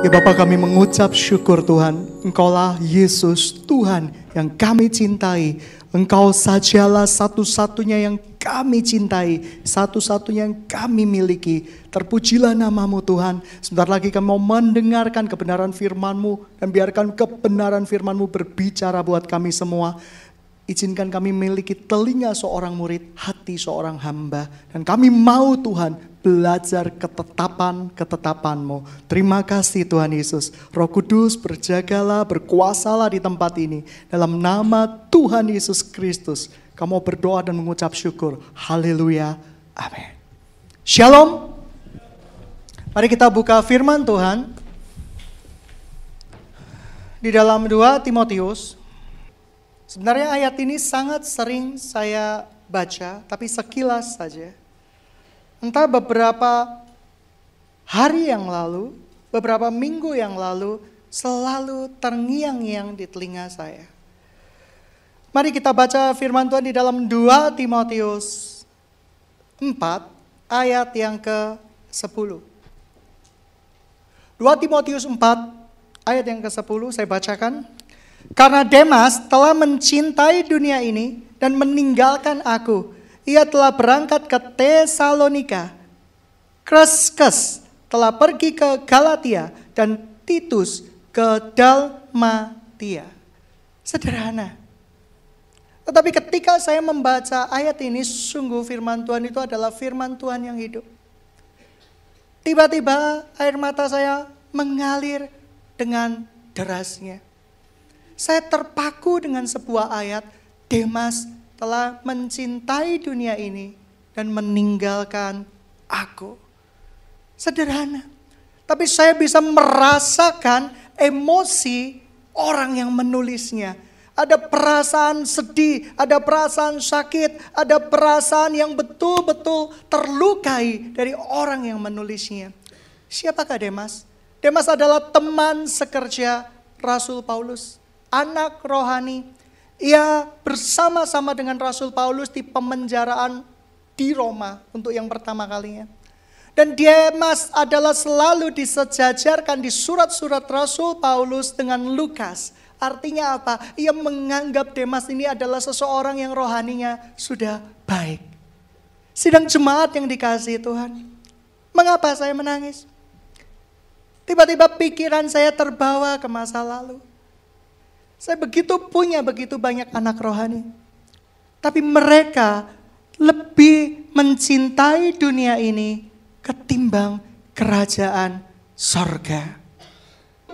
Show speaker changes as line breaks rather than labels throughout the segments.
Ya Bapak kami mengucap syukur Tuhan, Engkaulah Yesus Tuhan yang kami cintai. Engkau sajalah satu-satunya yang kami cintai, satu-satunya yang kami miliki. Terpujilah namamu Tuhan. Sebentar lagi kami mau mendengarkan kebenaran firmanmu dan biarkan kebenaran firmanmu berbicara buat kami semua. Izinkan kami memiliki telinga seorang murid, hati seorang hamba. Dan kami mau Tuhan belajar ketetapan-ketetapanmu. Terima kasih Tuhan Yesus. Roh Kudus berjagalah, berkuasalah di tempat ini. Dalam nama Tuhan Yesus Kristus. Kamu berdoa dan mengucap syukur. Haleluya. Amin. Shalom. Mari kita buka firman Tuhan. Di dalam dua Timotius. Sebenarnya ayat ini sangat sering saya baca, tapi sekilas saja entah beberapa hari yang lalu, beberapa minggu yang lalu, selalu terngiang-ngiang di telinga saya. Mari kita baca firman Tuhan di dalam 2 Timotius 4 ayat yang ke-10. 2 Timotius 4 ayat yang ke-10 saya bacakan. Karena Demas telah mencintai dunia ini dan meninggalkan aku ia telah berangkat ke Tesalonika. Kreskes telah pergi ke Galatia dan Titus ke Dalmatia. Sederhana. Tetapi ketika saya membaca ayat ini, sungguh firman Tuhan itu adalah firman Tuhan yang hidup. Tiba-tiba air mata saya mengalir dengan derasnya. Saya terpaku dengan sebuah ayat Demas telah mencintai dunia ini dan meninggalkan aku. Sederhana. Tapi saya bisa merasakan emosi orang yang menulisnya. Ada perasaan sedih, ada perasaan sakit, ada perasaan yang betul-betul terlukai dari orang yang menulisnya. Siapakah Demas? Demas adalah teman sekerja Rasul Paulus, anak rohani ia bersama-sama dengan Rasul Paulus di pemenjaraan di Roma untuk yang pertama kalinya. Dan Demas adalah selalu disejajarkan di surat-surat Rasul Paulus dengan Lukas. Artinya apa? Ia menganggap Demas ini adalah seseorang yang rohaninya sudah baik. Sidang jemaat yang dikasih Tuhan. Mengapa saya menangis? Tiba-tiba pikiran saya terbawa ke masa lalu. Saya begitu punya begitu banyak anak rohani. Tapi mereka lebih mencintai dunia ini ketimbang kerajaan sorga.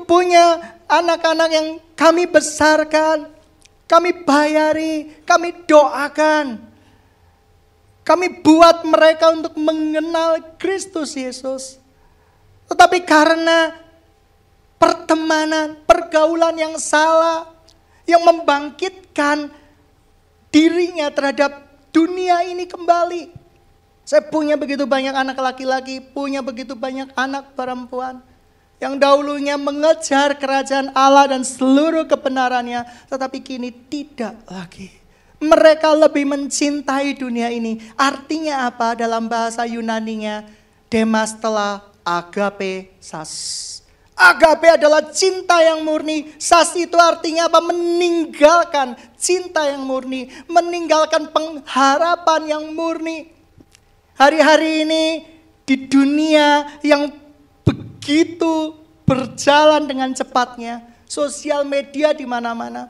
Punya anak-anak yang kami besarkan, kami bayari, kami doakan. Kami buat mereka untuk mengenal Kristus Yesus. Tetapi karena pertemanan, pergaulan yang salah, yang membangkitkan dirinya terhadap dunia ini kembali. Saya punya begitu banyak anak laki-laki, punya begitu banyak anak perempuan yang dahulunya mengejar kerajaan Allah dan seluruh kebenarannya, tetapi kini tidak lagi. Mereka lebih mencintai dunia ini. Artinya apa dalam bahasa Yunaninya? Demas telah agape sas. Agape adalah cinta yang murni. Sasi itu artinya apa? Meninggalkan cinta yang murni, meninggalkan pengharapan yang murni. Hari-hari ini di dunia yang begitu berjalan dengan cepatnya, sosial media di mana-mana,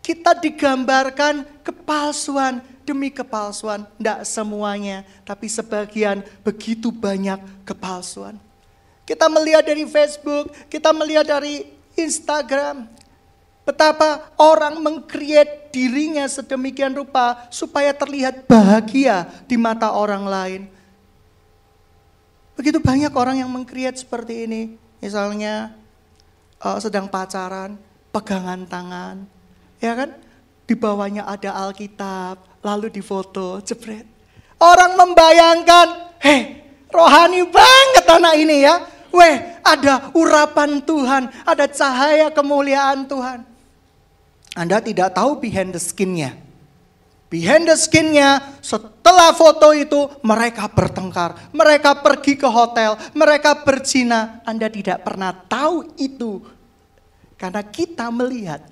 kita digambarkan kepalsuan demi kepalsuan, tidak semuanya, tapi sebagian begitu banyak kepalsuan. Kita melihat dari Facebook, kita melihat dari Instagram. Betapa orang mengkreat dirinya sedemikian rupa supaya terlihat bahagia di mata orang lain. Begitu banyak orang yang mengkreat seperti ini. Misalnya uh, sedang pacaran, pegangan tangan, ya kan? Di bawahnya ada Alkitab, lalu difoto, jebret. Orang membayangkan, "Hei, rohani banget anak ini ya. Weh, ada urapan Tuhan, ada cahaya kemuliaan Tuhan. Anda tidak tahu behind the skinnya. Behind the skinnya, setelah foto itu mereka bertengkar, mereka pergi ke hotel, mereka berzina. Anda tidak pernah tahu itu karena kita melihat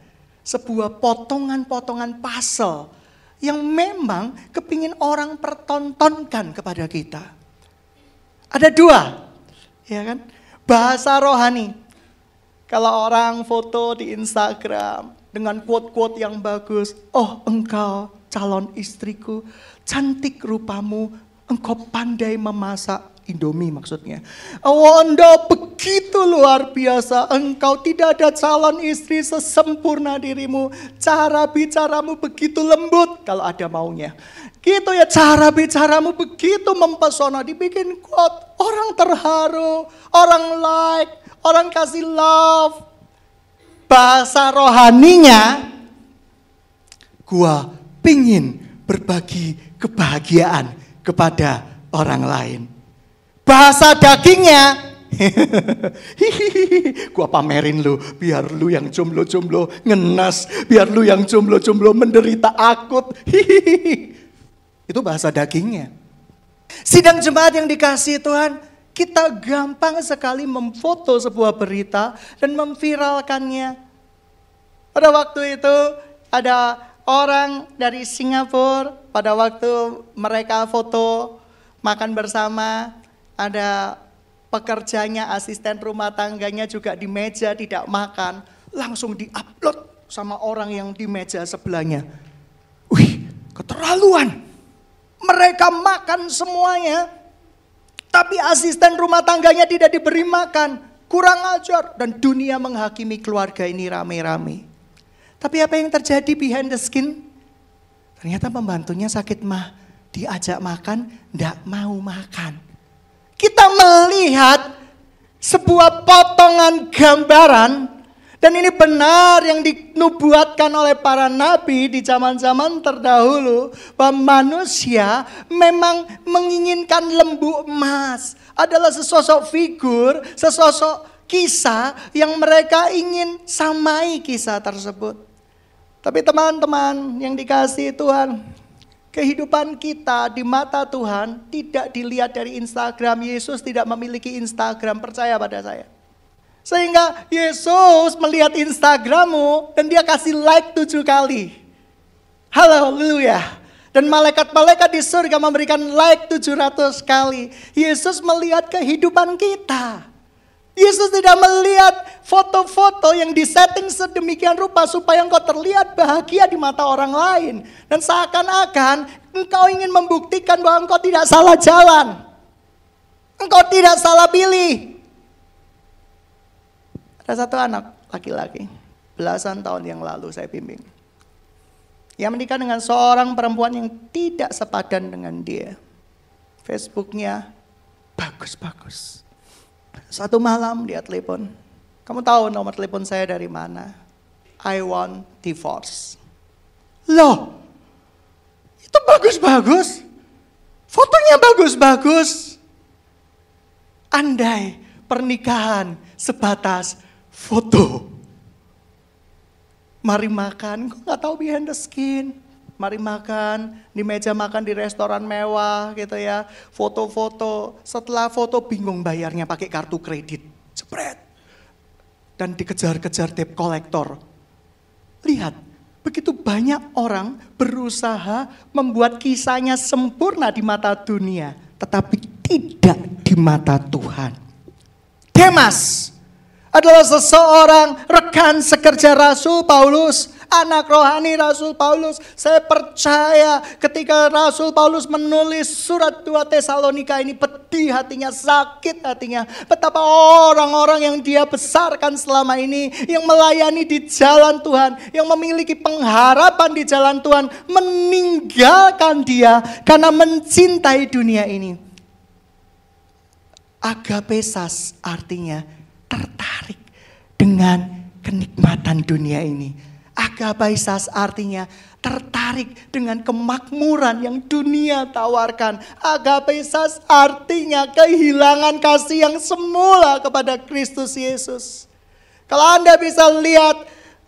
sebuah potongan-potongan puzzle yang memang kepingin orang pertontonkan kepada kita. Ada dua, ya kan? bahasa rohani. Kalau orang foto di Instagram dengan quote-quote yang bagus, oh engkau calon istriku, cantik rupamu, engkau pandai memasak, Indomie maksudnya. Oh anda begitu luar biasa, engkau tidak ada calon istri sesempurna dirimu, cara bicaramu begitu lembut kalau ada maunya. Gitu ya cara bicaramu begitu mempesona, dibikin kuat. Orang terharu, orang like, orang kasih love. Bahasa rohaninya, gua pingin berbagi kebahagiaan kepada orang lain. Bahasa dagingnya, gua pamerin lu, biar lu yang jomblo-jomblo ngenes, biar lu yang jomblo-jomblo menderita akut. Itu bahasa dagingnya. Sidang jemaat yang dikasih Tuhan, kita gampang sekali memfoto sebuah berita dan memviralkannya. Pada waktu itu ada orang dari Singapura, pada waktu mereka foto makan bersama, ada pekerjanya, asisten rumah tangganya juga di meja tidak makan, langsung di upload sama orang yang di meja sebelahnya. Wih, keterlaluan. Mereka makan semuanya, tapi asisten rumah tangganya tidak diberi makan. Kurang ajar dan dunia menghakimi keluarga ini rame-rame. Tapi apa yang terjadi behind the skin? Ternyata pembantunya sakit mah, diajak makan, tidak mau makan. Kita melihat sebuah potongan gambaran dan ini benar yang dinubuatkan oleh para nabi di zaman-zaman terdahulu bahwa manusia memang menginginkan lembu emas adalah sesosok figur, sesosok kisah yang mereka ingin samai kisah tersebut. Tapi teman-teman yang dikasih Tuhan, kehidupan kita di mata Tuhan tidak dilihat dari Instagram. Yesus tidak memiliki Instagram, percaya pada saya. Sehingga Yesus melihat Instagrammu dan dia kasih like tujuh kali. Haleluya. Dan malaikat-malaikat di surga memberikan like 700 kali. Yesus melihat kehidupan kita. Yesus tidak melihat foto-foto yang disetting sedemikian rupa supaya engkau terlihat bahagia di mata orang lain. Dan seakan-akan engkau ingin membuktikan bahwa engkau tidak salah jalan. Engkau tidak salah pilih. Ada satu anak laki-laki, belasan tahun yang lalu saya bimbing. yang menikah dengan seorang perempuan yang tidak sepadan dengan dia. Facebooknya bagus-bagus. Satu malam dia telepon, kamu tahu nomor telepon saya dari mana? I want divorce. Loh, itu bagus-bagus. Fotonya bagus-bagus. Andai pernikahan sebatas foto. Mari makan, gue nggak tahu behind the skin. Mari makan, di meja makan di restoran mewah gitu ya. Foto-foto, setelah foto bingung bayarnya pakai kartu kredit. Jepret. Dan dikejar-kejar debt collector. Lihat, begitu banyak orang berusaha membuat kisahnya sempurna di mata dunia. Tetapi tidak di mata Tuhan. Demas adalah seseorang rekan sekerja Rasul Paulus, anak rohani Rasul Paulus. Saya percaya ketika Rasul Paulus menulis surat 2 Tesalonika ini peti hatinya, sakit hatinya. Betapa orang-orang yang dia besarkan selama ini, yang melayani di jalan Tuhan, yang memiliki pengharapan di jalan Tuhan, meninggalkan dia karena mencintai dunia ini. Agapesas artinya tertarik dengan kenikmatan dunia ini. Agabaisas artinya tertarik dengan kemakmuran yang dunia tawarkan. Agabaisas artinya kehilangan kasih yang semula kepada Kristus Yesus. Kalau Anda bisa lihat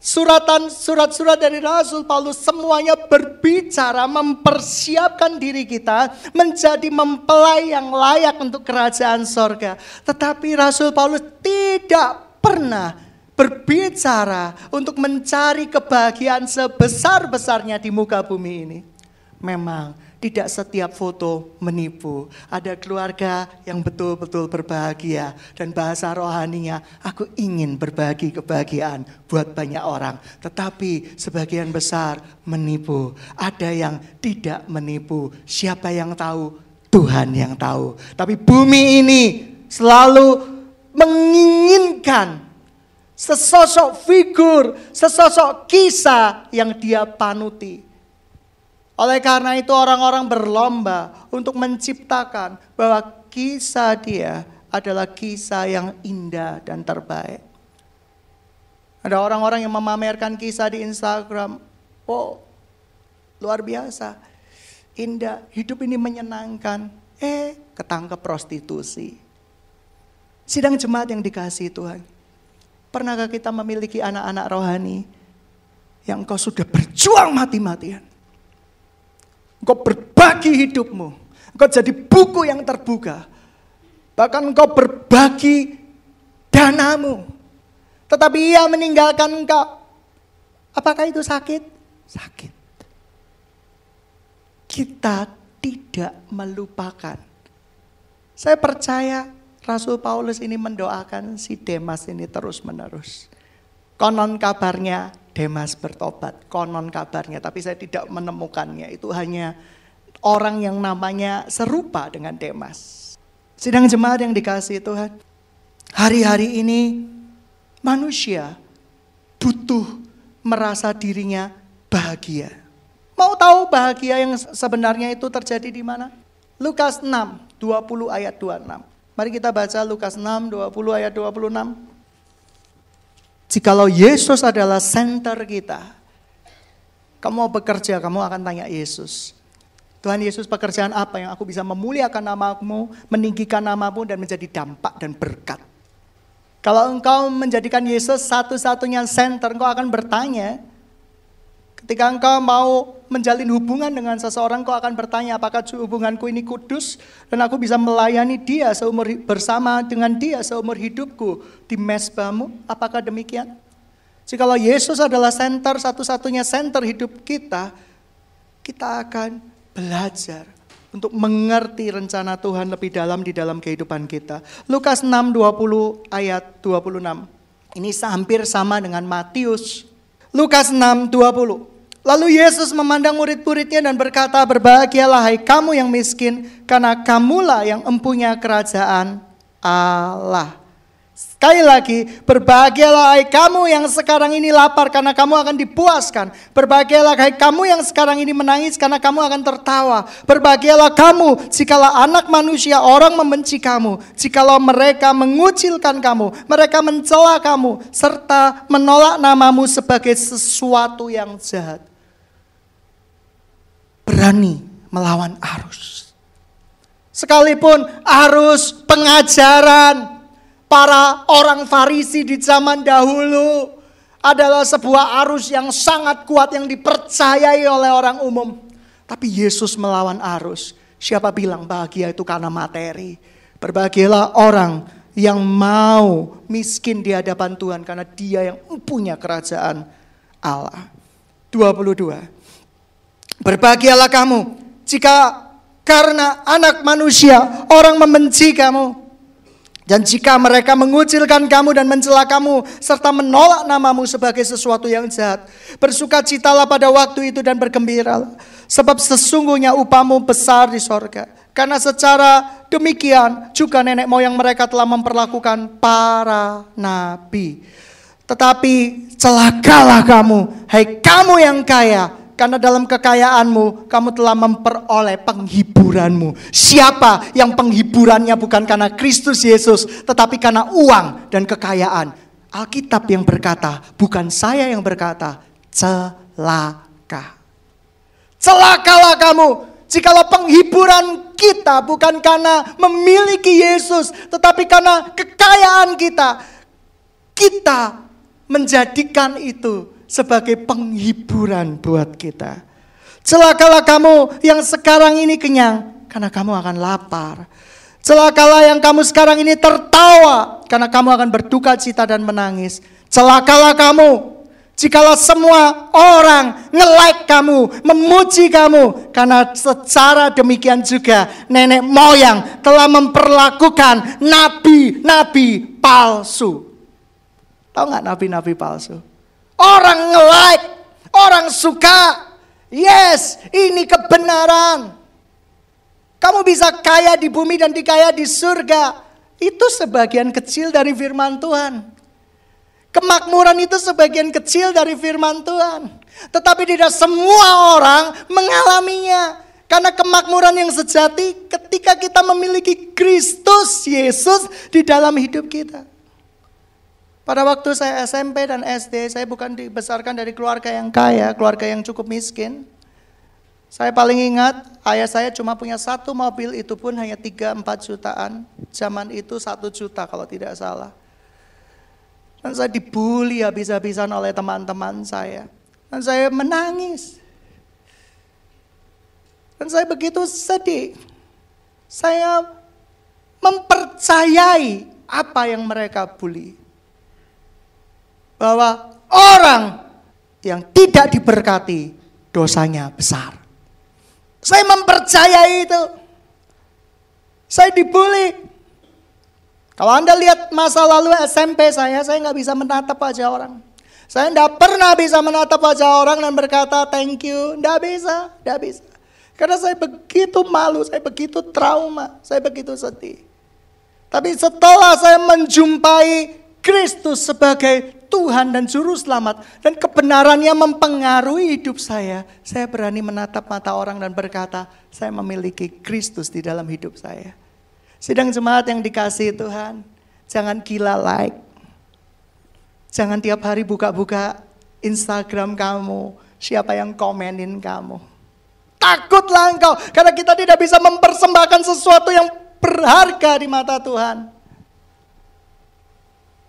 suratan surat-surat dari Rasul Paulus semuanya berbicara mempersiapkan diri kita menjadi mempelai yang layak untuk kerajaan sorga. Tetapi Rasul Paulus tidak pernah berbicara untuk mencari kebahagiaan sebesar-besarnya di muka bumi ini. Memang tidak setiap foto menipu. Ada keluarga yang betul-betul berbahagia dan bahasa rohaninya aku ingin berbagi kebahagiaan buat banyak orang. Tetapi sebagian besar menipu. Ada yang tidak menipu. Siapa yang tahu? Tuhan yang tahu. Tapi bumi ini selalu menginginkan sesosok figur, sesosok kisah yang dia panuti. Oleh karena itu orang-orang berlomba untuk menciptakan bahwa kisah dia adalah kisah yang indah dan terbaik. Ada orang-orang yang memamerkan kisah di Instagram. Oh, luar biasa. Indah, hidup ini menyenangkan. Eh, ketangkep prostitusi. Sidang jemaat yang dikasih Tuhan. Pernahkah kita memiliki anak-anak rohani yang kau sudah berjuang mati-matian? Engkau berbagi hidupmu. Engkau jadi buku yang terbuka. Bahkan engkau berbagi danamu. Tetapi ia meninggalkan engkau. Apakah itu sakit? Sakit. Kita tidak melupakan. Saya percaya Rasul Paulus ini mendoakan si Demas ini terus-menerus. Konon kabarnya Demas bertobat, konon kabarnya, tapi saya tidak menemukannya. Itu hanya orang yang namanya serupa dengan Demas. Sidang jemaat yang dikasih Tuhan, hari-hari ini manusia butuh merasa dirinya bahagia. Mau tahu bahagia yang sebenarnya itu terjadi di mana? Lukas 6, 20 ayat 26. Mari kita baca Lukas 6, 20 ayat 26. Jikalau Yesus adalah center kita, kamu mau bekerja, kamu akan tanya Yesus. Tuhan Yesus pekerjaan apa yang aku bisa memuliakan namamu, meninggikan namamu dan menjadi dampak dan berkat. Kalau engkau menjadikan Yesus satu-satunya center, engkau akan bertanya, Ketika engkau mau menjalin hubungan dengan seseorang, kau akan bertanya apakah hubunganku ini kudus dan aku bisa melayani dia seumur bersama dengan dia seumur hidupku di mesbahmu. Apakah demikian? Jikalau Yesus adalah center satu-satunya center hidup kita, kita akan belajar untuk mengerti rencana Tuhan lebih dalam di dalam kehidupan kita. Lukas 6:20 ayat 26. Ini hampir sama dengan Matius. Lukas 6:20. Lalu Yesus memandang murid-muridnya dan berkata, "Berbahagialah hai kamu yang miskin, karena kamulah yang empunya kerajaan Allah." Sekali lagi, berbahagialah hai kamu yang sekarang ini lapar karena kamu akan dipuaskan. Berbahagialah hai kamu yang sekarang ini menangis karena kamu akan tertawa. Berbahagialah kamu jikalau anak manusia orang membenci kamu, jikalau mereka mengucilkan kamu, mereka mencela kamu serta menolak namamu sebagai sesuatu yang jahat berani melawan arus. Sekalipun arus pengajaran para orang Farisi di zaman dahulu adalah sebuah arus yang sangat kuat yang dipercayai oleh orang umum. Tapi Yesus melawan arus. Siapa bilang bahagia itu karena materi? Berbahagialah orang yang mau miskin di hadapan Tuhan karena dia yang punya kerajaan Allah. 22. Berbahagialah kamu jika karena anak manusia orang membenci kamu. Dan jika mereka mengucilkan kamu dan mencela kamu serta menolak namamu sebagai sesuatu yang jahat, bersukacitalah pada waktu itu dan bergembiralah, sebab sesungguhnya upamu besar di sorga. Karena secara demikian juga nenek moyang mereka telah memperlakukan para nabi. Tetapi celakalah kamu, hai kamu yang kaya, karena dalam kekayaanmu, kamu telah memperoleh penghiburanmu. Siapa yang penghiburannya bukan karena Kristus Yesus, tetapi karena uang dan kekayaan. Alkitab yang berkata, bukan saya yang berkata, celaka. Celakalah kamu, jikalau penghiburan kita bukan karena memiliki Yesus, tetapi karena kekayaan kita. Kita menjadikan itu sebagai penghiburan buat kita. Celakalah kamu yang sekarang ini kenyang karena kamu akan lapar. Celakalah yang kamu sekarang ini tertawa karena kamu akan berduka cita dan menangis. Celakalah kamu Jikalau semua orang nge-like kamu, memuji kamu, karena secara demikian juga nenek moyang telah memperlakukan nabi-nabi palsu. Tahu nggak nabi-nabi palsu? Orang nge like, orang suka. Yes, ini kebenaran. Kamu bisa kaya di bumi dan dikaya di surga. Itu sebagian kecil dari firman Tuhan. Kemakmuran itu sebagian kecil dari firman Tuhan. Tetapi tidak semua orang mengalaminya. Karena kemakmuran yang sejati ketika kita memiliki Kristus Yesus di dalam hidup kita. Pada waktu saya SMP dan SD, saya bukan dibesarkan dari keluarga yang kaya, keluarga yang cukup miskin. Saya paling ingat, ayah saya cuma punya satu mobil, itu pun hanya 3-4 jutaan. Zaman itu satu juta kalau tidak salah. Dan saya dibully habis-habisan oleh teman-teman saya. Dan saya menangis. Dan saya begitu sedih. Saya mempercayai apa yang mereka bully bahwa orang yang tidak diberkati dosanya besar. Saya mempercayai itu. Saya dibully. Kalau Anda lihat masa lalu SMP saya, saya nggak bisa menatap wajah orang. Saya nggak pernah bisa menatap wajah orang dan berkata thank you. nggak bisa, nggak bisa. Karena saya begitu malu, saya begitu trauma, saya begitu sedih. Tapi setelah saya menjumpai Kristus sebagai Tuhan dan Juru Selamat dan kebenarannya mempengaruhi hidup saya, saya berani menatap mata orang dan berkata, saya memiliki Kristus di dalam hidup saya. Sidang jemaat yang dikasih Tuhan, jangan gila like. Jangan tiap hari buka-buka Instagram kamu, siapa yang komenin kamu. Takutlah engkau, karena kita tidak bisa mempersembahkan sesuatu yang berharga di mata Tuhan.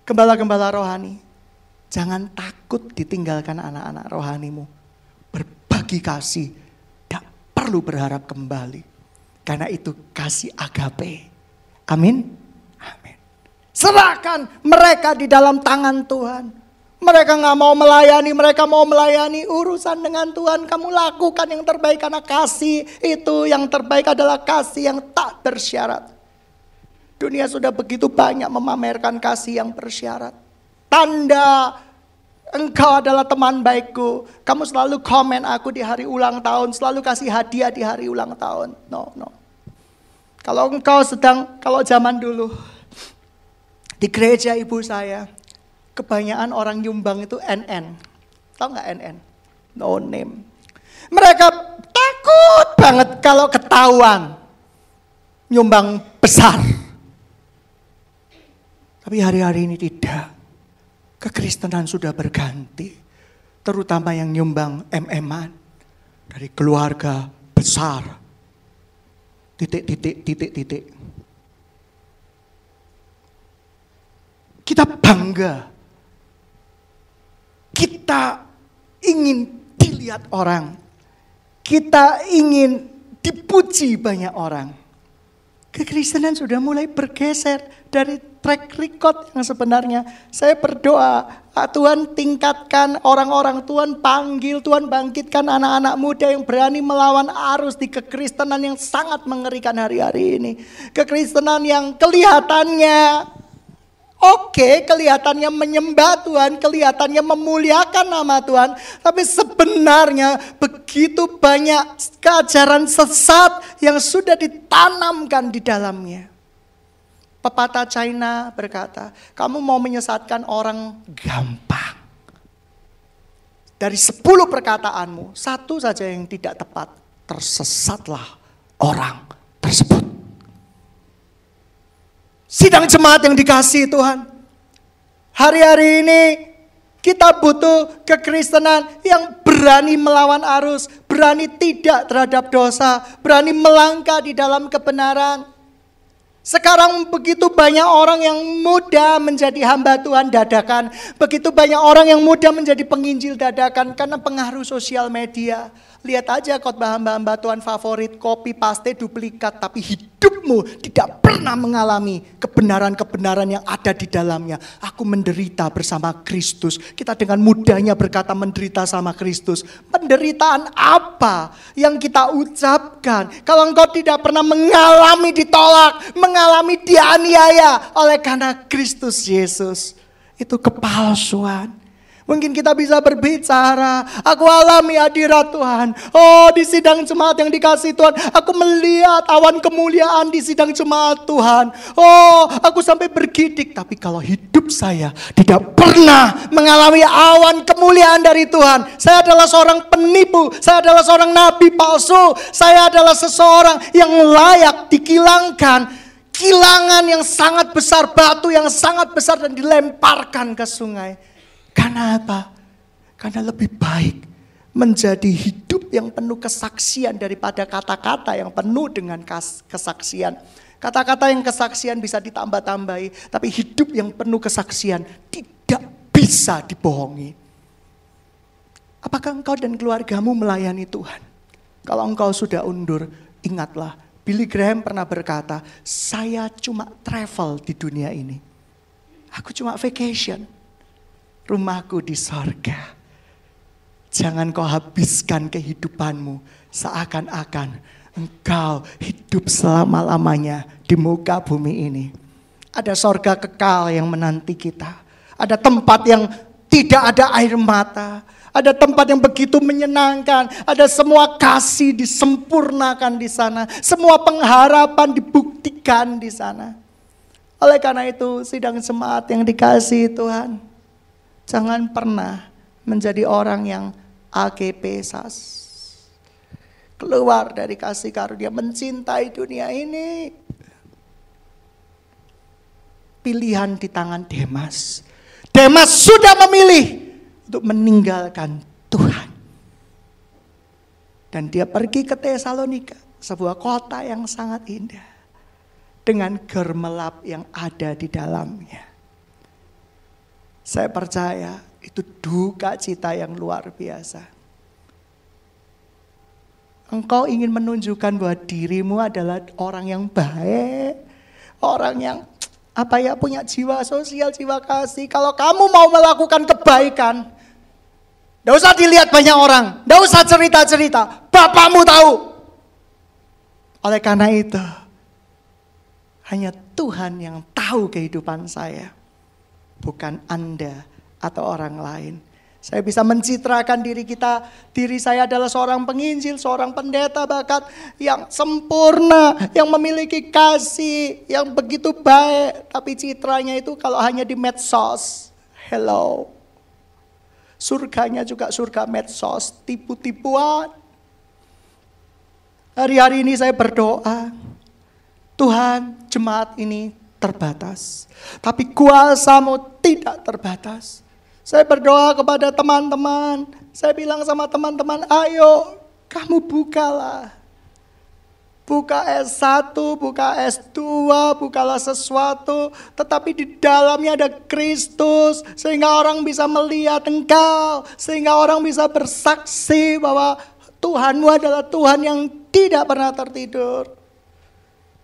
Gembala-gembala rohani, Jangan takut ditinggalkan anak-anak rohanimu. Berbagi kasih. Tidak perlu berharap kembali. Karena itu kasih agape. Amin. Amin. Serahkan mereka di dalam tangan Tuhan. Mereka nggak mau melayani, mereka mau melayani urusan dengan Tuhan. Kamu lakukan yang terbaik karena kasih itu yang terbaik adalah kasih yang tak bersyarat. Dunia sudah begitu banyak memamerkan kasih yang bersyarat tanda engkau adalah teman baikku. Kamu selalu komen aku di hari ulang tahun, selalu kasih hadiah di hari ulang tahun. No, no. Kalau engkau sedang, kalau zaman dulu, di gereja ibu saya, kebanyakan orang nyumbang itu NN. Tahu nggak NN? No name. Mereka takut banget kalau ketahuan nyumbang besar. Tapi hari-hari ini tidak. Kekristenan sudah berganti, terutama yang nyumbang mm dari keluarga besar. Titik, titik, titik, titik. Kita bangga. Kita ingin dilihat orang. Kita ingin dipuji banyak orang kekristenan sudah mulai bergeser dari track record yang sebenarnya. Saya berdoa, ah, Tuhan tingkatkan orang-orang, Tuhan panggil, Tuhan bangkitkan anak-anak muda yang berani melawan arus di kekristenan yang sangat mengerikan hari-hari ini. Kekristenan yang kelihatannya Oke, kelihatannya menyembah Tuhan, kelihatannya memuliakan nama Tuhan, tapi sebenarnya begitu banyak keajaran sesat yang sudah ditanamkan di dalamnya. Pepatah China berkata, "Kamu mau menyesatkan orang gampang. Dari sepuluh perkataanmu, satu saja yang tidak tepat, tersesatlah orang." sidang jemaat yang dikasih Tuhan. Hari-hari ini kita butuh kekristenan yang berani melawan arus, berani tidak terhadap dosa, berani melangkah di dalam kebenaran. Sekarang begitu banyak orang yang muda menjadi hamba Tuhan dadakan. Begitu banyak orang yang muda menjadi penginjil dadakan karena pengaruh sosial media. Lihat aja khotbah hamba-hamba Tuhan favorit, copy paste duplikat, tapi hidupmu tidak pernah mengalami kebenaran-kebenaran yang ada di dalamnya. Aku menderita bersama Kristus. Kita dengan mudahnya berkata menderita sama Kristus. Penderitaan apa yang kita ucapkan? Kalau engkau tidak pernah mengalami ditolak, mengalami dianiaya oleh karena Kristus Yesus. Itu kepalsuan Mungkin kita bisa berbicara, aku alami hadirat Tuhan. Oh, di sidang jemaat yang dikasih Tuhan, aku melihat awan kemuliaan di sidang jemaat Tuhan. Oh, aku sampai bergidik, tapi kalau hidup saya tidak pernah mengalami awan kemuliaan dari Tuhan. Saya adalah seorang penipu, saya adalah seorang nabi palsu, saya adalah seseorang yang layak dikilangkan kilangan yang sangat besar, batu yang sangat besar dan dilemparkan ke sungai. Karena apa? Karena lebih baik menjadi hidup yang penuh kesaksian daripada kata-kata yang penuh dengan kesaksian. Kata-kata yang kesaksian bisa ditambah-tambahi, tapi hidup yang penuh kesaksian tidak bisa dibohongi. Apakah engkau dan keluargamu melayani Tuhan? Kalau engkau sudah undur, ingatlah Billy Graham pernah berkata, "Saya cuma travel di dunia ini. Aku cuma vacation." rumahku di sorga. Jangan kau habiskan kehidupanmu seakan-akan engkau hidup selama-lamanya di muka bumi ini. Ada sorga kekal yang menanti kita. Ada tempat yang tidak ada air mata. Ada tempat yang begitu menyenangkan. Ada semua kasih disempurnakan di sana. Semua pengharapan dibuktikan di sana. Oleh karena itu sidang jemaat yang dikasih Tuhan. Jangan pernah menjadi orang yang AGP SAS. Keluar dari kasih karunia, mencintai dunia ini. Pilihan di tangan Demas. Demas sudah memilih untuk meninggalkan Tuhan. Dan dia pergi ke Tesalonika, sebuah kota yang sangat indah. Dengan germelap yang ada di dalamnya. Saya percaya itu duka cita yang luar biasa. Engkau ingin menunjukkan bahwa dirimu adalah orang yang baik, orang yang apa ya punya jiwa sosial, jiwa kasih. Kalau kamu mau melakukan kebaikan, tidak usah dilihat banyak orang, tidak usah cerita-cerita. Bapakmu tahu. Oleh karena itu, hanya Tuhan yang tahu kehidupan saya bukan Anda atau orang lain. Saya bisa mencitrakan diri kita, diri saya adalah seorang penginjil, seorang pendeta bakat yang sempurna, yang memiliki kasih, yang begitu baik. Tapi citranya itu kalau hanya di medsos, hello. Surganya juga surga medsos, tipu-tipuan. Hari-hari ini saya berdoa, Tuhan jemaat ini terbatas. Tapi kuasamu tidak terbatas. Saya berdoa kepada teman-teman. Saya bilang sama teman-teman, ayo kamu bukalah. Buka S1, buka S2, bukalah sesuatu. Tetapi di dalamnya ada Kristus. Sehingga orang bisa melihat engkau. Sehingga orang bisa bersaksi bahwa Tuhanmu adalah Tuhan yang tidak pernah tertidur.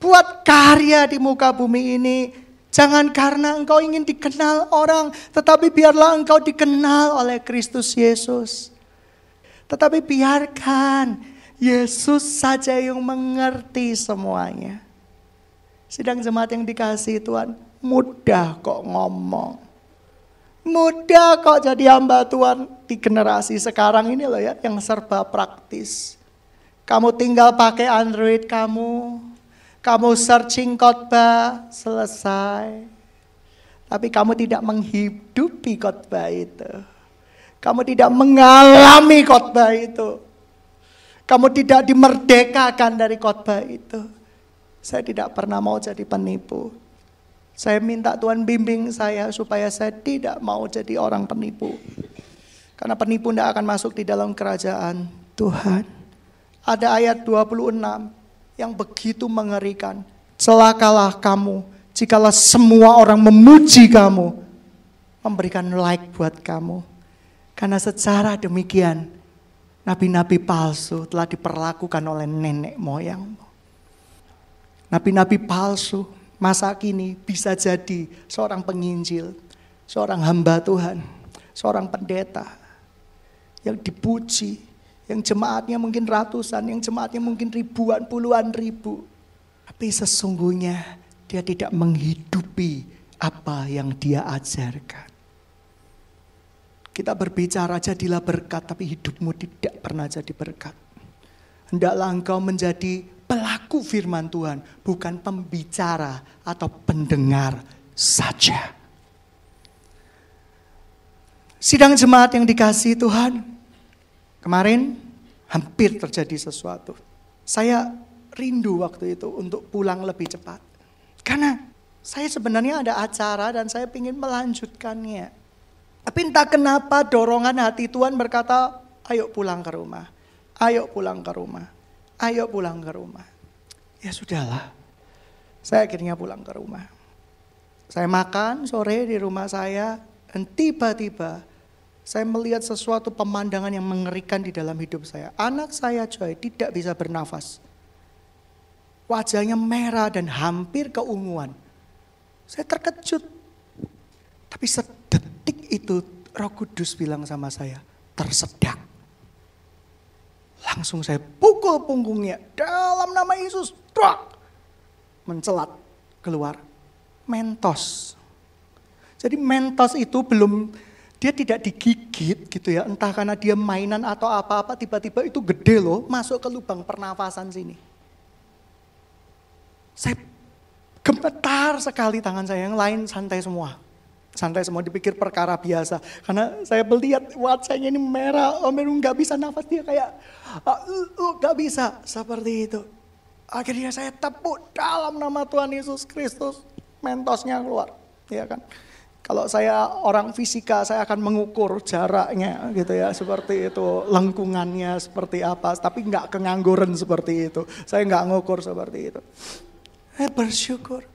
Buat karya di muka bumi ini. Jangan karena engkau ingin dikenal orang, tetapi biarlah engkau dikenal oleh Kristus Yesus. Tetapi biarkan Yesus saja yang mengerti semuanya. Sidang jemaat yang dikasih Tuhan, mudah kok ngomong. Mudah kok jadi hamba Tuhan di generasi sekarang ini loh ya, yang serba praktis. Kamu tinggal pakai Android kamu, kamu searching khotbah, selesai. Tapi kamu tidak menghidupi khotbah itu. Kamu tidak mengalami khotbah itu. Kamu tidak dimerdekakan dari khotbah itu. Saya tidak pernah mau jadi penipu. Saya minta Tuhan bimbing saya supaya saya tidak mau jadi orang penipu. Karena penipu tidak akan masuk di dalam kerajaan Tuhan. Ada ayat 26 yang begitu mengerikan. Celakalah kamu jikalah semua orang memuji kamu, memberikan like buat kamu. Karena secara demikian, nabi-nabi palsu telah diperlakukan oleh nenek moyangmu. Nabi-nabi palsu masa kini bisa jadi seorang penginjil, seorang hamba Tuhan, seorang pendeta yang dipuji, yang jemaatnya mungkin ratusan, yang jemaatnya mungkin ribuan, puluhan ribu. Tapi sesungguhnya dia tidak menghidupi apa yang dia ajarkan. Kita berbicara jadilah berkat, tapi hidupmu tidak pernah jadi berkat. Hendaklah engkau menjadi pelaku firman Tuhan, bukan pembicara atau pendengar saja. Sidang jemaat yang dikasih Tuhan, Kemarin hampir terjadi sesuatu. Saya rindu waktu itu untuk pulang lebih cepat. Karena saya sebenarnya ada acara dan saya ingin melanjutkannya. Tapi entah kenapa dorongan hati Tuhan berkata, ayo pulang ke rumah. Ayo pulang ke rumah. Ayo pulang ke rumah. Ya sudahlah. Saya akhirnya pulang ke rumah. Saya makan sore di rumah saya dan tiba-tiba saya melihat sesuatu pemandangan yang mengerikan di dalam hidup saya. Anak saya Joy tidak bisa bernafas. Wajahnya merah dan hampir keunguan. Saya terkejut. Tapi sedetik itu Roh Kudus bilang sama saya, tersedak. Langsung saya pukul punggungnya dalam nama Yesus. Truk! Mencelat keluar mentos. Jadi mentos itu belum dia tidak digigit gitu ya, entah karena dia mainan atau apa-apa, tiba-tiba itu gede loh, masuk ke lubang pernafasan sini. Saya gemetar sekali tangan saya, yang lain santai semua. Santai semua dipikir perkara biasa. Karena saya melihat wajahnya ini merah, om oh, gak bisa nafas dia kayak, ah, uh, uh, gak bisa, seperti itu. Akhirnya saya tepuk dalam nama Tuhan Yesus Kristus, mentosnya keluar. Ya kan? Kalau saya orang fisika, saya akan mengukur jaraknya gitu ya, seperti itu, lengkungannya seperti apa, tapi nggak kengangguran seperti itu. Saya nggak ngukur seperti itu. Saya eh, bersyukur.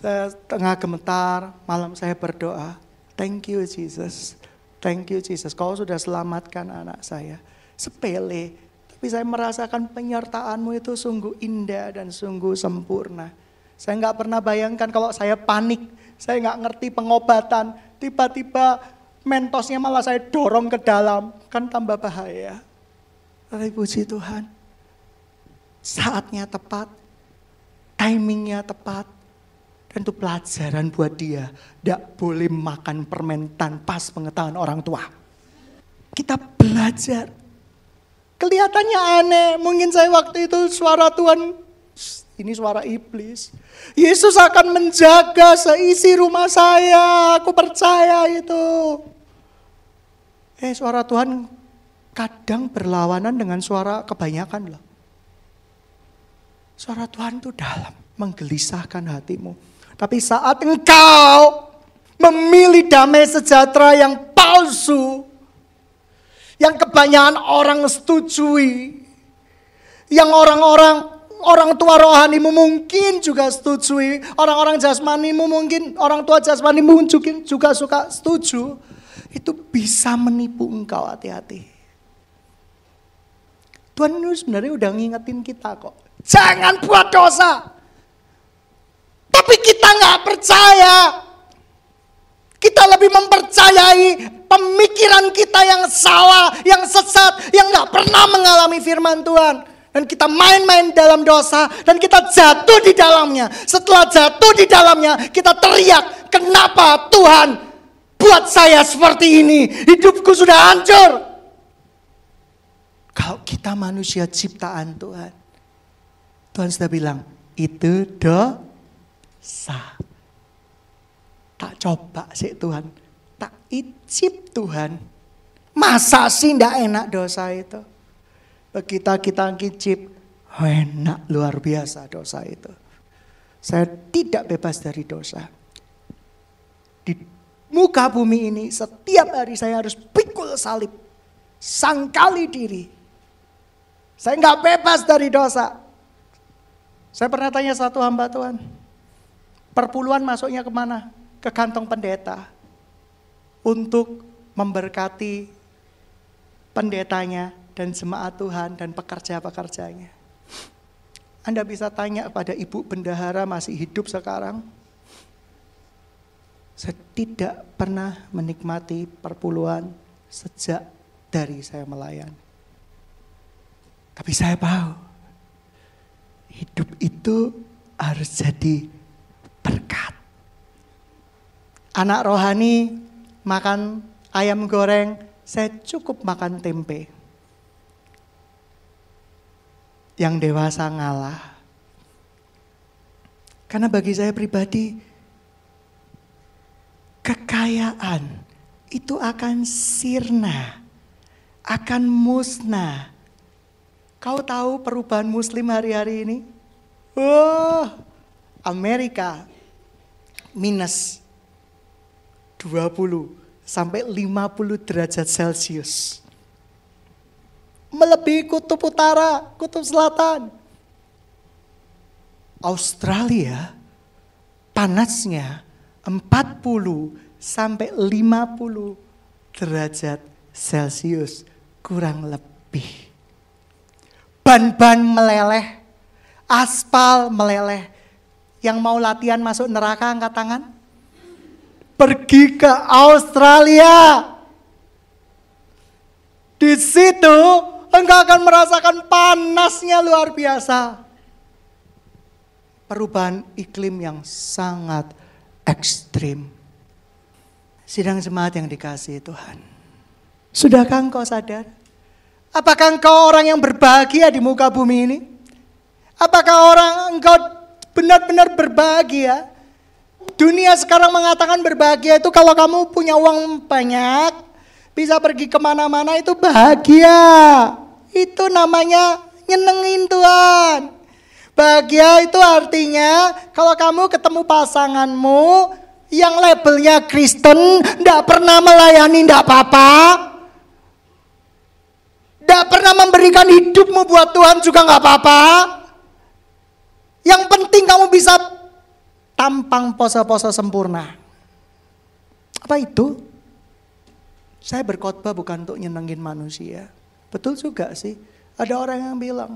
Saya tengah gemetar, malam saya berdoa. Thank you Jesus. Thank you Jesus. Kau sudah selamatkan anak saya. Sepele, tapi saya merasakan penyertaanmu itu sungguh indah dan sungguh sempurna. Saya nggak pernah bayangkan kalau saya panik, saya nggak ngerti pengobatan. Tiba-tiba mentosnya malah saya dorong ke dalam, kan tambah bahaya. Tapi puji Tuhan, saatnya tepat, timingnya tepat, dan itu pelajaran buat dia. Tidak boleh makan permen tanpa pengetahuan orang tua. Kita belajar. Kelihatannya aneh, mungkin saya waktu itu suara Tuhan ini suara iblis. Yesus akan menjaga seisi rumah saya. Aku percaya itu. Eh suara Tuhan kadang berlawanan dengan suara kebanyakan loh. Suara Tuhan itu dalam, menggelisahkan hatimu. Tapi saat engkau memilih damai sejahtera yang palsu, yang kebanyakan orang setujui, yang orang-orang orang tua rohanimu mungkin juga setuju, orang-orang jasmanimu mungkin, orang tua jasmanimu mungkin juga suka setuju. Itu bisa menipu engkau hati-hati. Tuhan ini sebenarnya udah ngingetin kita kok. Jangan buat dosa. Tapi kita nggak percaya. Kita lebih mempercayai pemikiran kita yang salah, yang sesat, yang nggak pernah mengalami firman Tuhan. Dan kita main-main dalam dosa dan kita jatuh di dalamnya. Setelah jatuh di dalamnya kita teriak, kenapa Tuhan buat saya seperti ini? Hidupku sudah hancur. Kalau kita manusia ciptaan Tuhan. Tuhan sudah bilang, itu dosa. Tak coba sih Tuhan, tak icip Tuhan. Masa sih ndak enak dosa itu? Kita kita kicip oh, enak luar biasa dosa itu. Saya tidak bebas dari dosa. Di muka bumi ini setiap hari saya harus pikul salib. Sangkali diri. Saya nggak bebas dari dosa. Saya pernah tanya satu hamba Tuhan. Perpuluhan masuknya kemana? Ke kantong pendeta. Untuk memberkati pendetanya dan jemaat Tuhan dan pekerja-pekerjanya. Anda bisa tanya pada ibu bendahara masih hidup sekarang. Saya tidak pernah menikmati perpuluhan sejak dari saya melayani. Tapi saya tahu hidup itu harus jadi berkat. Anak rohani makan ayam goreng, saya cukup makan tempe yang dewasa ngalah. Karena bagi saya pribadi, kekayaan itu akan sirna, akan musnah. Kau tahu perubahan muslim hari-hari ini? oh, Amerika minus 20 sampai 50 derajat Celcius melebihi kutub utara, kutub selatan. Australia panasnya 40 sampai 50 derajat Celcius kurang lebih. Ban-ban meleleh, aspal meleleh. Yang mau latihan masuk neraka angkat tangan. Pergi ke Australia. Di situ Engkau akan merasakan panasnya luar biasa. Perubahan iklim yang sangat ekstrim. Sidang jemaat yang dikasih Tuhan. Sudahkah engkau sadar? Apakah engkau orang yang berbahagia di muka bumi ini? Apakah orang engkau benar-benar berbahagia? Dunia sekarang mengatakan berbahagia itu kalau kamu punya uang banyak, bisa pergi kemana-mana itu bahagia. Itu namanya nyenengin Tuhan. Bahagia itu artinya kalau kamu ketemu pasanganmu yang labelnya Kristen, tidak pernah melayani, tidak apa-apa. Tidak pernah memberikan hidupmu buat Tuhan juga nggak apa-apa. Yang penting kamu bisa tampang pose-pose sempurna. Apa itu? Saya berkhotbah bukan untuk nyenengin manusia. Betul juga sih. Ada orang yang bilang,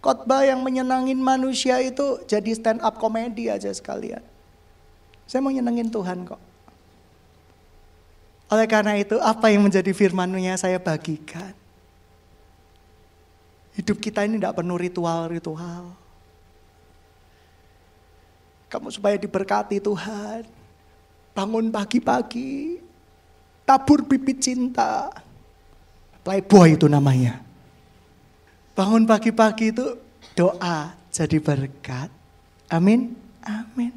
khotbah yang menyenangin manusia itu jadi stand up komedi aja sekalian. Saya mau nyenengin Tuhan kok. Oleh karena itu, apa yang menjadi firmannya saya bagikan. Hidup kita ini tidak penuh ritual-ritual. Kamu supaya diberkati Tuhan. Bangun pagi-pagi. Tabur bibit cinta Playboy itu namanya. Bangun pagi-pagi itu doa jadi berkat. Amin. Amin.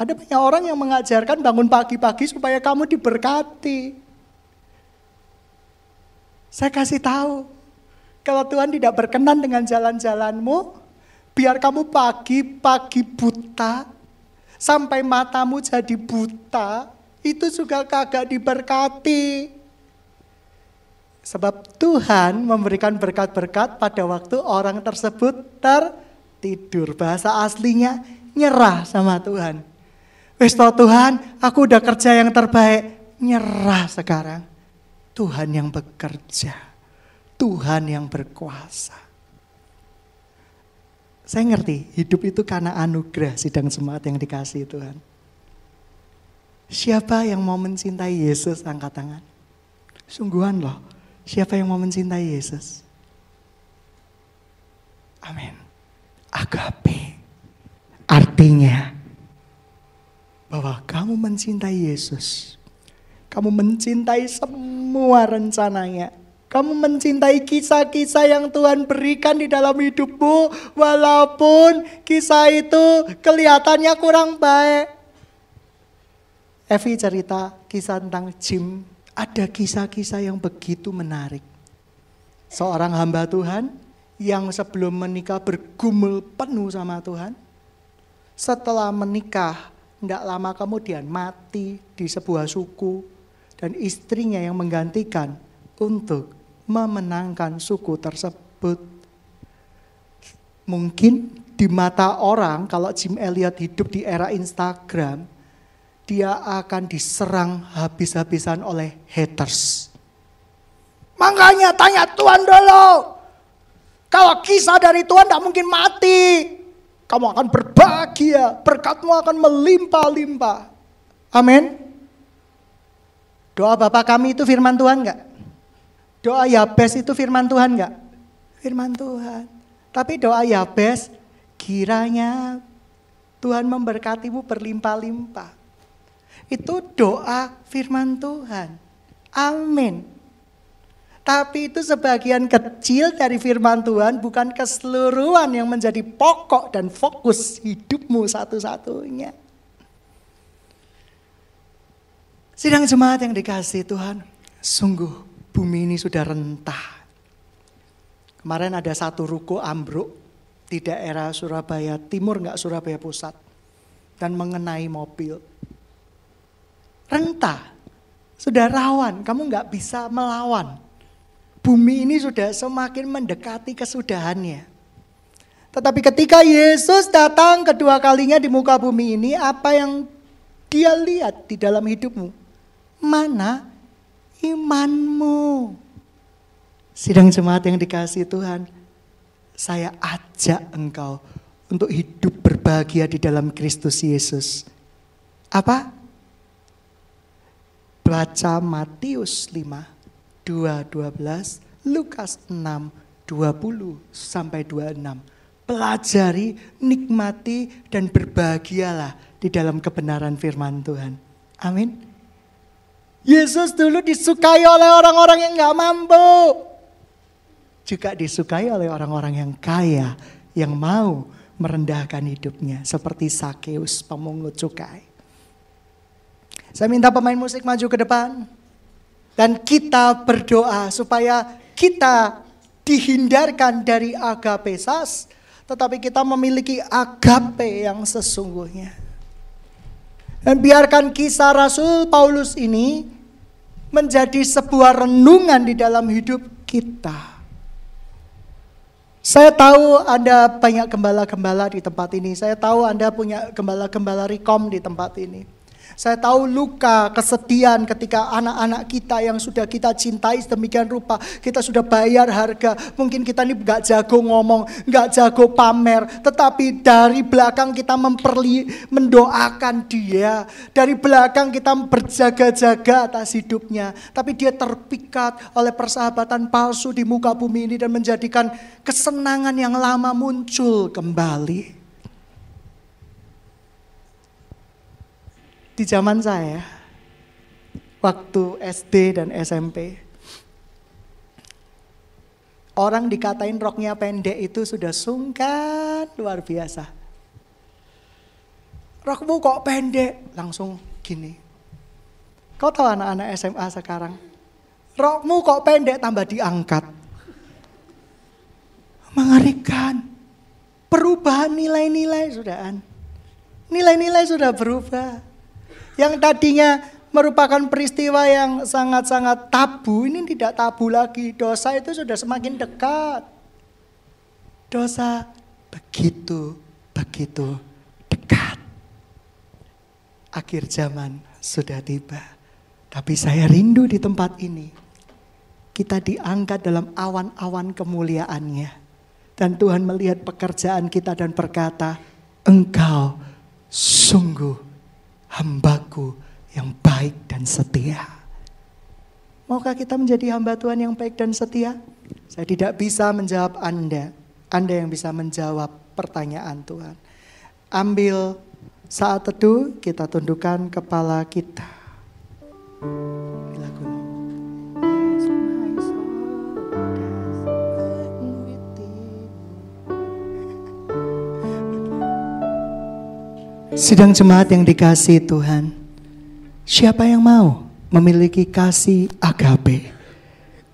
Ada banyak orang yang mengajarkan bangun pagi-pagi supaya kamu diberkati. Saya kasih tahu, kalau Tuhan tidak berkenan dengan jalan-jalanmu, biar kamu pagi-pagi buta, sampai matamu jadi buta, itu juga kagak diberkati. Sebab Tuhan memberikan berkat-berkat pada waktu orang tersebut tertidur. Bahasa aslinya nyerah sama Tuhan. Wis Tuhan, aku udah kerja yang terbaik. Nyerah sekarang. Tuhan yang bekerja. Tuhan yang berkuasa. Saya ngerti, hidup itu karena anugerah sidang semangat yang dikasih Tuhan. Siapa yang mau mencintai Yesus angkat tangan? Sungguhan loh, Siapa yang mau mencintai Yesus? Amin. Agape artinya bahwa kamu mencintai Yesus. Kamu mencintai semua rencananya. Kamu mencintai kisah-kisah yang Tuhan berikan di dalam hidupmu walaupun kisah itu kelihatannya kurang baik. Evi cerita kisah tentang Jim ada kisah-kisah yang begitu menarik. Seorang hamba Tuhan yang sebelum menikah bergumul penuh sama Tuhan. Setelah menikah, tidak lama kemudian mati di sebuah suku. Dan istrinya yang menggantikan untuk memenangkan suku tersebut. Mungkin di mata orang kalau Jim Elliot hidup di era Instagram, dia akan diserang habis-habisan oleh haters. Makanya tanya Tuhan dulu. Kalau kisah dari Tuhan tidak mungkin mati. Kamu akan berbahagia. Berkatmu akan melimpah-limpah. Amin. Doa bapak kami itu firman Tuhan enggak? Doa Yabes itu firman Tuhan enggak? Firman Tuhan. Tapi doa Yabes kiranya Tuhan memberkatimu berlimpah-limpah. Itu doa firman Tuhan. Amin. Tapi itu sebagian kecil dari firman Tuhan, bukan keseluruhan yang menjadi pokok dan fokus hidupmu satu-satunya. Sidang jemaat yang dikasih Tuhan, sungguh bumi ini sudah rentah. Kemarin ada satu ruko ambruk di daerah Surabaya Timur, nggak Surabaya Pusat. Dan mengenai mobil renta, sudah rawan, kamu nggak bisa melawan. Bumi ini sudah semakin mendekati kesudahannya. Tetapi ketika Yesus datang kedua kalinya di muka bumi ini, apa yang dia lihat di dalam hidupmu? Mana imanmu? Sidang jemaat yang dikasih Tuhan, saya ajak engkau untuk hidup berbahagia di dalam Kristus Yesus. Apa? baca Matius 5, 2, 12, Lukas 6, 20 sampai 26. Pelajari, nikmati, dan berbahagialah di dalam kebenaran firman Tuhan. Amin. Yesus dulu disukai oleh orang-orang yang gak mampu. Juga disukai oleh orang-orang yang kaya, yang mau merendahkan hidupnya. Seperti Sakeus pemungut cukai. Saya minta pemain musik maju ke depan. Dan kita berdoa supaya kita dihindarkan dari agape sas, tetapi kita memiliki agape yang sesungguhnya. Dan biarkan kisah Rasul Paulus ini menjadi sebuah renungan di dalam hidup kita. Saya tahu Anda banyak gembala-gembala di tempat ini. Saya tahu Anda punya gembala-gembala rekom di tempat ini. Saya tahu luka, kesedihan ketika anak-anak kita yang sudah kita cintai sedemikian rupa, kita sudah bayar harga. Mungkin kita ini nggak jago ngomong, nggak jago pamer, tetapi dari belakang kita memperli, mendoakan dia. Dari belakang kita berjaga-jaga atas hidupnya. Tapi dia terpikat oleh persahabatan palsu di muka bumi ini dan menjadikan kesenangan yang lama muncul kembali. di zaman saya, waktu SD dan SMP, orang dikatain roknya pendek itu sudah sungkan luar biasa. Rokmu kok pendek? Langsung gini. Kau tahu anak-anak SMA sekarang? Rokmu kok pendek tambah diangkat. Mengerikan. Perubahan nilai-nilai sudahan. Nilai-nilai sudah berubah yang tadinya merupakan peristiwa yang sangat-sangat tabu, ini tidak tabu lagi. Dosa itu sudah semakin dekat. Dosa begitu, begitu dekat. Akhir zaman sudah tiba. Tapi saya rindu di tempat ini. Kita diangkat dalam awan-awan kemuliaannya. Dan Tuhan melihat pekerjaan kita dan berkata, engkau sungguh hambaku yang baik dan setia. Maukah kita menjadi hamba Tuhan yang baik dan setia? Saya tidak bisa menjawab Anda. Anda yang bisa menjawab pertanyaan Tuhan. Ambil saat teduh, kita tundukkan kepala kita. Bila Sidang jemaat yang dikasih Tuhan, siapa yang mau memiliki kasih agape?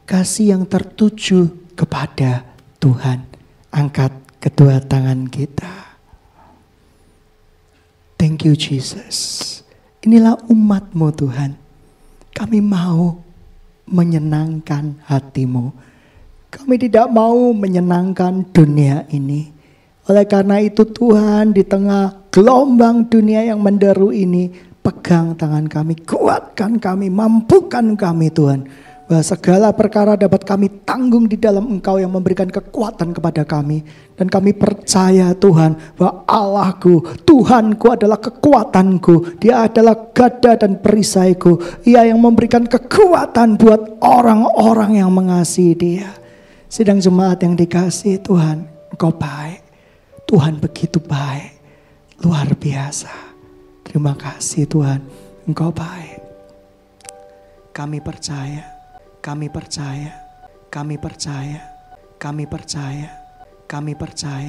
Kasih yang tertuju kepada Tuhan. Angkat kedua tangan kita. Thank you Jesus. Inilah umatmu Tuhan. Kami mau menyenangkan hatimu. Kami tidak mau menyenangkan dunia ini oleh karena itu Tuhan di tengah gelombang dunia yang menderu ini, pegang tangan kami, kuatkan kami, mampukan kami Tuhan. Bahwa segala perkara dapat kami tanggung di dalam engkau yang memberikan kekuatan kepada kami. Dan kami percaya Tuhan bahwa Allahku, Tuhanku adalah kekuatanku. Dia adalah gada dan perisaiku. Ia yang memberikan kekuatan buat orang-orang yang mengasihi dia. Sidang jemaat yang dikasih Tuhan, engkau baik. Tuhan begitu baik, luar biasa. Terima kasih Tuhan, Engkau baik. Kami percaya, kami percaya, kami percaya, kami percaya, kami percaya.